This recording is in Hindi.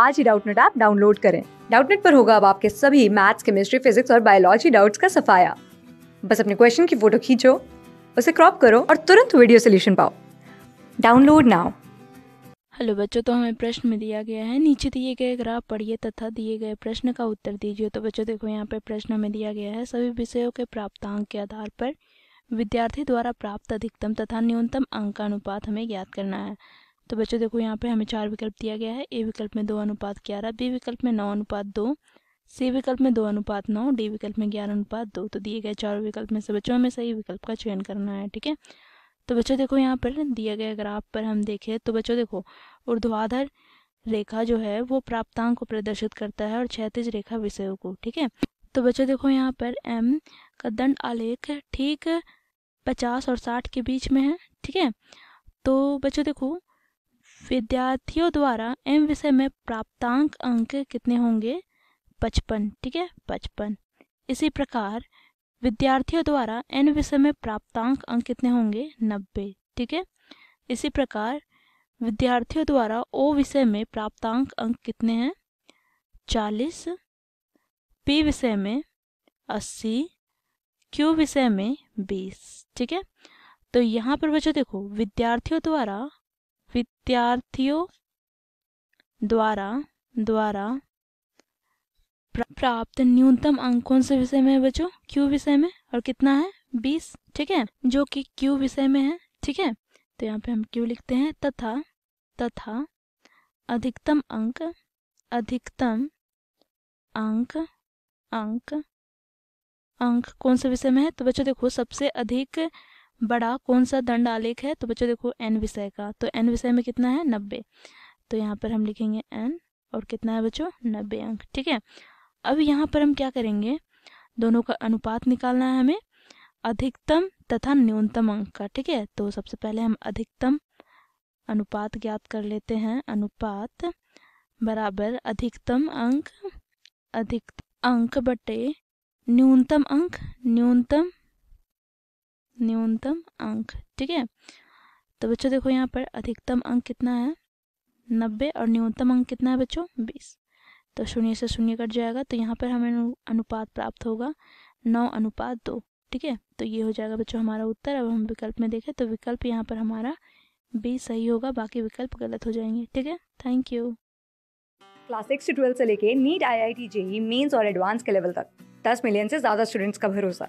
आज ही डाउटनेट ऐप डाउनलोड करें डाउटनेट पर होगा अब आपके सभी मैथ्स केमिस्ट्री फिजिक्स और बायोलॉजी डाउट्स का सफाया बस अपने क्वेश्चन की फोटो खींचो उसे क्रॉप करो और तुरंत वीडियो सोल्यूशन पाओ डाउनलोड नाउ हेलो बच्चों तो हमें प्रश्न में दिया गया है नीचे दिए गए ग्राफ पढ़िए तथा दिए गए प्रश्न का उत्तर दीजिए तो बच्चों देखो यहाँ पर प्रश्न में दिया गया है सभी विषयों के प्राप्तांक के आधार पर विद्यार्थी द्वारा प्राप्त अधिकतम तथा न्यूनतम अंक का अनुपात हमें ज्ञात करना है तो बच्चों देखो यहाँ पे हमें चार विकल्प दिया गया है ए विकल्प में दो अनुपात ग्यारह बी विकल्प में नौ अनुपात दो सी विकल्प में दो अनुपात नौ डी विकल्प में ग्यारह अनुपात दो तो दिए गए चार विकल्प में से बच्चों हमें सही विकल्प का चयन करना है ठीक है तो बच्चों देखो यहाँ पर दिया गया आप पर हम देखें तो बच्चों देखो ऊर्ध्वाधर रेखा जो है वो प्राप्तांक को प्रदर्शित करता है और क्षैतिज रेखा विषयों को ठीक है तो बच्चों देखो यहाँ पर एम का दंड आलेख ठीक पचास और साठ के बीच में है ठीक है तो बच्चों देखो विद्यार्थियों द्वारा एम विषय में प्राप्तांक अंक कितने होंगे पचपन ठीक है पचपन इसी प्रकार विद्यार्थियों द्वारा एन विषय में प्राप्तांक अंक कितने होंगे नब्बे ठीक है इसी प्रकार विद्यार्थियों द्वारा ओ विषय में प्राप्तांक अंक कितने हैं चालीस पी विषय में अस्सी क्यू विषय में बीस ठीक है तो यहाँ पर बच्चों देखो विद्यार्थियों द्वारा विद्यार्थियों द्वारा द्वारा प्राप्त न्यूनतम अंक कौन से विषय में है बच्चों क्यू विषय में और कितना है बीस ठीक है जो कि क्यू विषय में है ठीक है तो यहाँ पे हम क्यू लिखते हैं तथा तथा अधिकतम अंक अधिकतम अंक अंक अंक कौन से विषय में है तो बच्चों देखो सबसे अधिक बड़ा कौन सा दंड आलेख है तो बच्चों देखो एन विषय का तो एन विषय में कितना है नब्बे तो यहाँ पर हम लिखेंगे एन और कितना है बच्चों नब्बे अंक ठीक है अब यहाँ पर हम क्या करेंगे दोनों का अनुपात निकालना है हमें अधिकतम तथा न्यूनतम अंक का ठीक है तो सबसे पहले हम अधिकतम अनुपात ज्ञात कर लेते हैं अनुपात बराबर अधिकतम अंक अधिक अंक बटे न्यूनतम अंक न्यूनतम न्यूनतम अंक ठीक है तो बच्चों देखो यहाँ पर अधिकतम अंक कितना है नब्बे और न्यूनतम अंक कितना है बच्चों बीस तो शून्य से शून्य कट जाएगा तो यहाँ पर हमें अनुपात प्राप्त होगा नौ अनुपात दो ठीक है तो ये हो जाएगा बच्चों हमारा उत्तर अब हम विकल्प में देखें तो विकल्प यहाँ पर हमारा बी सही होगा बाकी विकल्प गलत हो जाएंगे ठीक है थैंक यू क्लास सिक्स से ट्वेल्व से लेके NEET I I T JEE mains और एडवांस के लेवल तक दस मिलियन से ज़्यादा स्टूडेंट्स का भरोसा